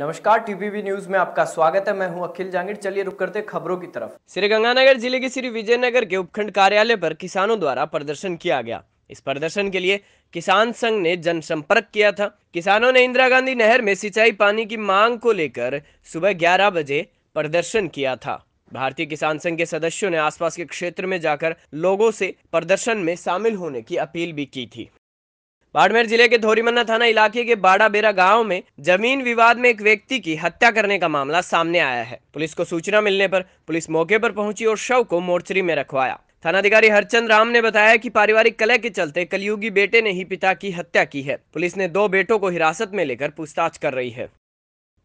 नमस्कार टीवीवी न्यूज में आपका स्वागत है मैं हूं अखिल जांगिड़ चलिए रुक करते खबरों की तरफ श्री गंगानगर जिले के श्री विजयनगर के उपखंड कार्यालय पर किसानों द्वारा प्रदर्शन किया गया इस प्रदर्शन के लिए किसान संघ ने जनसंपर्क किया था किसानों ने इंदिरा गांधी नहर में सिंचाई पानी की मांग को लेकर सुबह ग्यारह बजे प्रदर्शन किया था भारतीय किसान संघ के सदस्यों ने आसपास के क्षेत्र में जाकर लोगों से प्रदर्शन में शामिल होने की अपील भी की थी बाड़मेर जिले के धोरीमन्ना थाना इलाके के बाड़ाबेरा गांव में जमीन विवाद में एक व्यक्ति की हत्या करने का मामला सामने आया है पुलिस को सूचना मिलने पर पुलिस मौके पर पहुंची और शव को मोर्चरी में रखवाया थानाधिकारी हरचंद राम ने बताया कि पारिवारिक कलह के चलते कलयुगी बेटे ने ही पिता की हत्या की है पुलिस ने दो बेटों को हिरासत में लेकर पूछताछ कर रही है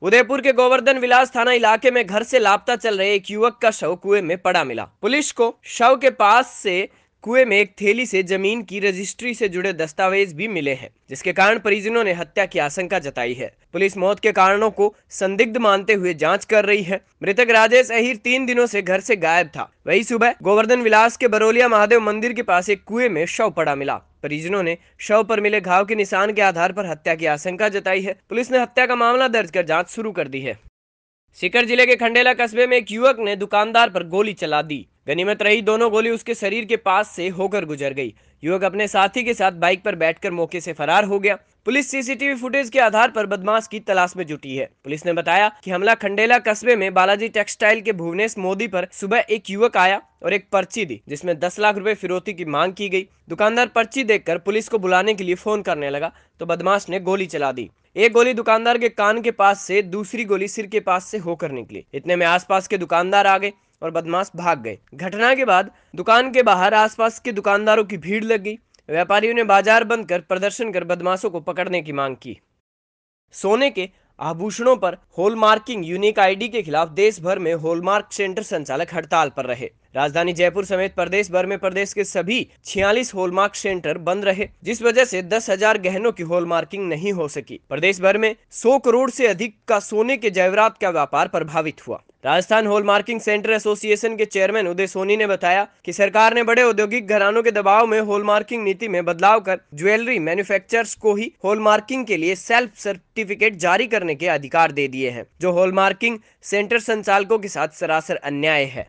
उदयपुर के गोवर्धन विलास थाना इलाके में घर से लापता चल रहे एक युवक का शव कुएं में पड़ा मिला पुलिस को शव के पास से कुएं में एक थैली से जमीन की रजिस्ट्री से जुड़े दस्तावेज भी मिले हैं जिसके कारण परिजनों ने हत्या की आशंका जताई है पुलिस मौत के कारणों को संदिग्ध मानते हुए जांच कर रही है मृतक राजेश अहिर तीन दिनों से घर से गायब था वही सुबह गोवर्धन विलास के बरोलिया महादेव मंदिर के पास एक कुएं में शव पड़ा मिला परिजनों ने शव पर मिले घाव के निशान के आधार पर हत्या की आशंका जताई है पुलिस ने हत्या का मामला दर्ज कर जाँच शुरू कर दी है सीकर जिले के खंडेला कस्बे में एक युवक ने दुकानदार पर गोली चला दी गनीमत रही दोनों गोली उसके शरीर के पास से होकर गुजर गई युवक अपने साथी के साथ बाइक पर बैठकर मौके से फरार हो गया पुलिस सीसीटीवी फुटेज के आधार पर बदमाश की तलाश में जुटी है पुलिस ने बताया कि हमला खंडेला कस्बे में बालाजी टेक्सटाइल के भुवनेश मोदी पर सुबह एक युवक आया और एक पर्ची दी जिसमें 10 लाख रुपए फिरौती की मांग की गई दुकानदार पर्ची देखकर पुलिस को बुलाने के लिए फोन करने लगा तो बदमाश ने गोली चला दी एक गोली दुकानदार के कान के पास से दूसरी गोली सिर के पास से होकर निकली इतने में आसपास के दुकानदार आ गए और बदमाश भाग गए घटना के बाद दुकान के बाहर आसपास के दुकानदारों की भीड़ लग गई व्यापारियों ने बाजार बंद कर प्रदर्शन कर बदमाशों को पकड़ने की मांग की सोने के आभूषणों पर होलमार्किंग यूनिक आईडी के खिलाफ देश भर में होलमार्क सेंटर संचालक हड़ताल पर रहे राजधानी जयपुर समेत प्रदेश भर में प्रदेश के सभी छियालीस होलमार्क सेंटर बंद रहे जिस वजह से दस हजार गहनों की होलमार्किंग नहीं हो सकी प्रदेश भर में सौ करोड़ से अधिक का सोने के जयवरात का व्यापार प्रभावित हुआ राजस्थान मार्किंग सेंटर एसोसिएशन के चेयरमैन उदय सोनी ने बताया कि सरकार ने बड़े औद्योगिक घरानों के दबाव में मार्किंग नीति में बदलाव कर ज्वेलरी मैन्युफैक्चरर्स को ही होलमार्किंग के लिए सेल्फ सर्टिफिकेट जारी करने के अधिकार दे दिए हैं जो होलमार्किंग सेंटर संचालकों के साथ सरासर अन्याय है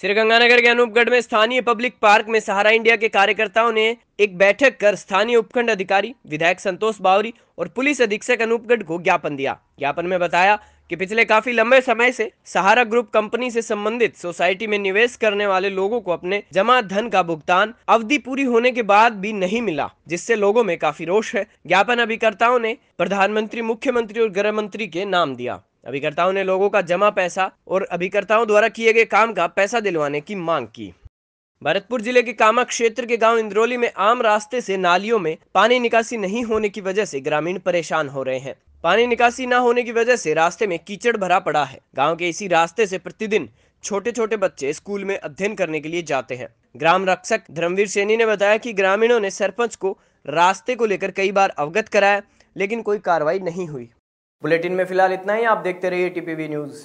श्रीगंगानगर के अनूपगढ़ में स्थानीय पब्लिक पार्क में सहारा इंडिया के कार्यकर्ताओं ने एक बैठक कर स्थानीय उपखंड अधिकारी विधायक संतोष बावरी और पुलिस अधीक्षक अनूपगढ़ को ज्ञापन दिया ज्ञापन में बताया कि पिछले काफी लंबे समय से सहारा ग्रुप कंपनी से संबंधित सोसाइटी में निवेश करने वाले लोगों को अपने जमा धन का भुगतान अवधि पूरी होने के बाद भी नहीं मिला जिससे लोगों में काफी रोष है ज्ञापन अभिकर्ताओं ने प्रधानमंत्री मुख्यमंत्री और गृह मंत्री के नाम दिया अभिकर्ताओं ने लोगों का जमा पैसा और अभिकर्ताओं द्वारा किए गए काम का पैसा दिलवाने की मांग की भरतपुर जिले के कामा क्षेत्र के गांव इंद्रोली में आम रास्ते से नालियों में पानी निकासी नहीं होने की वजह से ग्रामीण परेशान हो रहे हैं पानी निकासी न होने की वजह से रास्ते में कीचड़ भरा पड़ा है गाँव के इसी रास्ते से प्रतिदिन छोटे छोटे बच्चे स्कूल में अध्ययन करने के लिए जाते हैं ग्राम रक्षक धर्मवीर सैनी ने बताया कि ग्रामीणों ने सरपंच को रास्ते को लेकर कई बार अवगत कराया लेकिन कोई कार्रवाई नहीं हुई बुलेटिन में फिलहाल इतना ही आप देखते रहिए टीपीवी न्यूज़